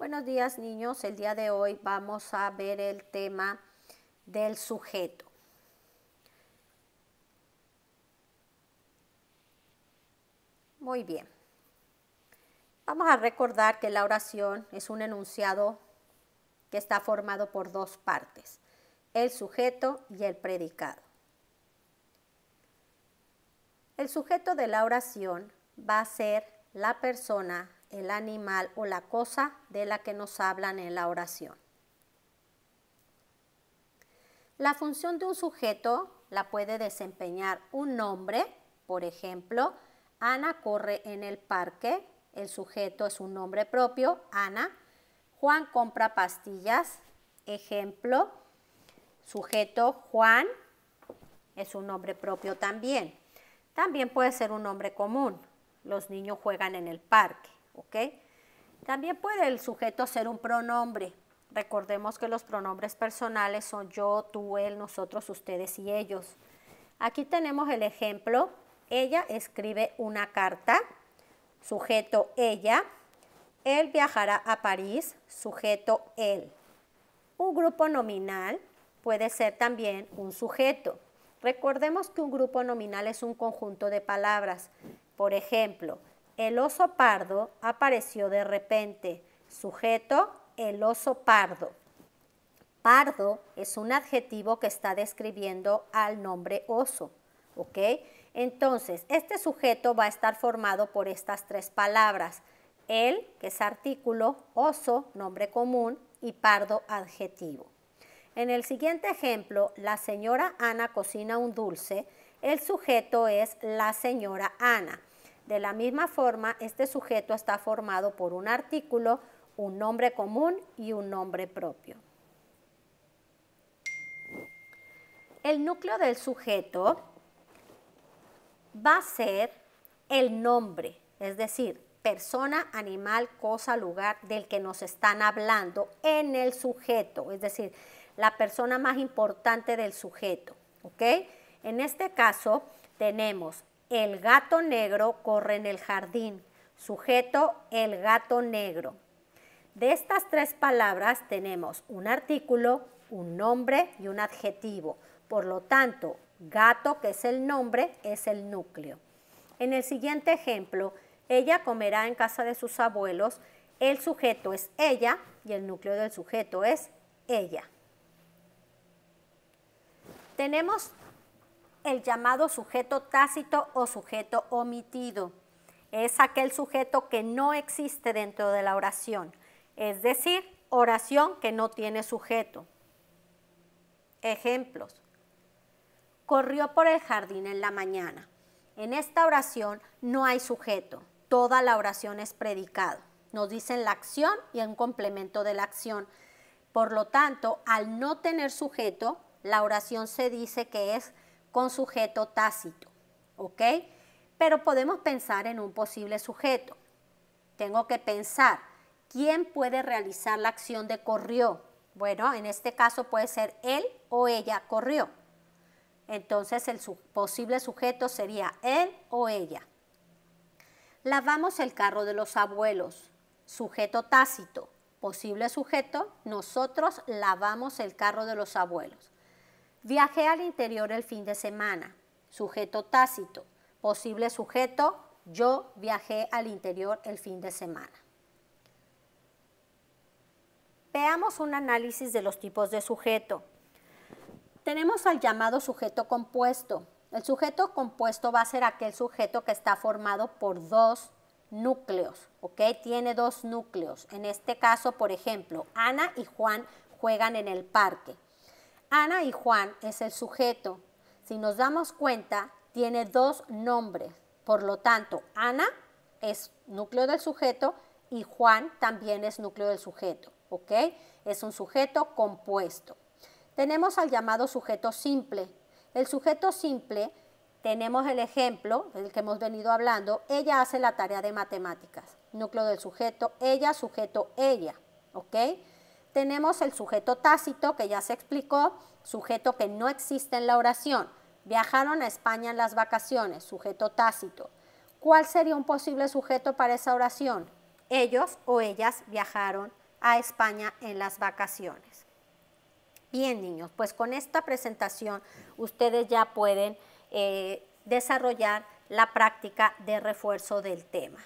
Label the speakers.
Speaker 1: Buenos días niños, el día de hoy vamos a ver el tema del sujeto. Muy bien. Vamos a recordar que la oración es un enunciado que está formado por dos partes, el sujeto y el predicado. El sujeto de la oración va a ser la persona el animal o la cosa de la que nos hablan en la oración. La función de un sujeto la puede desempeñar un nombre, por ejemplo, Ana corre en el parque, el sujeto es un nombre propio, Ana. Juan compra pastillas, ejemplo, sujeto Juan es un nombre propio también. También puede ser un nombre común, los niños juegan en el parque. También puede el sujeto ser un pronombre. Recordemos que los pronombres personales son yo, tú, él, nosotros, ustedes y ellos. Aquí tenemos el ejemplo. Ella escribe una carta. Sujeto ella. Él viajará a París. Sujeto él. Un grupo nominal puede ser también un sujeto. Recordemos que un grupo nominal es un conjunto de palabras. Por ejemplo, el oso pardo apareció de repente. Sujeto, el oso pardo. Pardo es un adjetivo que está describiendo al nombre oso. ¿Ok? Entonces, este sujeto va a estar formado por estas tres palabras. El, que es artículo, oso, nombre común, y pardo, adjetivo. En el siguiente ejemplo, la señora Ana cocina un dulce. El sujeto es la señora Ana. De la misma forma, este sujeto está formado por un artículo, un nombre común y un nombre propio. El núcleo del sujeto va a ser el nombre, es decir, persona, animal, cosa, lugar del que nos están hablando en el sujeto, es decir, la persona más importante del sujeto, En este caso tenemos el gato negro corre en el jardín. Sujeto, el gato negro. De estas tres palabras tenemos un artículo, un nombre y un adjetivo. Por lo tanto, gato, que es el nombre, es el núcleo. En el siguiente ejemplo, ella comerá en casa de sus abuelos. El sujeto es ella y el núcleo del sujeto es ella. Tenemos el llamado sujeto tácito o sujeto omitido. Es aquel sujeto que no existe dentro de la oración, es decir, oración que no tiene sujeto. Ejemplos. Corrió por el jardín en la mañana. En esta oración no hay sujeto, toda la oración es predicado. Nos dicen la acción y un complemento de la acción. Por lo tanto, al no tener sujeto, la oración se dice que es con sujeto tácito, ¿ok? Pero podemos pensar en un posible sujeto. Tengo que pensar, ¿quién puede realizar la acción de corrió? Bueno, en este caso puede ser él o ella corrió. Entonces el posible sujeto sería él o ella. Lavamos el carro de los abuelos. Sujeto tácito. Posible sujeto, nosotros lavamos el carro de los abuelos. Viajé al interior el fin de semana. Sujeto tácito. Posible sujeto, yo viajé al interior el fin de semana. Veamos un análisis de los tipos de sujeto. Tenemos al llamado sujeto compuesto. El sujeto compuesto va a ser aquel sujeto que está formado por dos núcleos, ¿ok? Tiene dos núcleos. En este caso, por ejemplo, Ana y Juan juegan en el parque. Ana y Juan es el sujeto. Si nos damos cuenta, tiene dos nombres. Por lo tanto, Ana es núcleo del sujeto y Juan también es núcleo del sujeto. ¿Ok? Es un sujeto compuesto. Tenemos al llamado sujeto simple. El sujeto simple, tenemos el ejemplo, del que hemos venido hablando, ella hace la tarea de matemáticas. Núcleo del sujeto, ella, sujeto, ella. ¿Ok? Tenemos el sujeto tácito, que ya se explicó, sujeto que no existe en la oración. Viajaron a España en las vacaciones, sujeto tácito. ¿Cuál sería un posible sujeto para esa oración? Ellos o ellas viajaron a España en las vacaciones. Bien, niños, pues con esta presentación ustedes ya pueden eh, desarrollar la práctica de refuerzo del tema.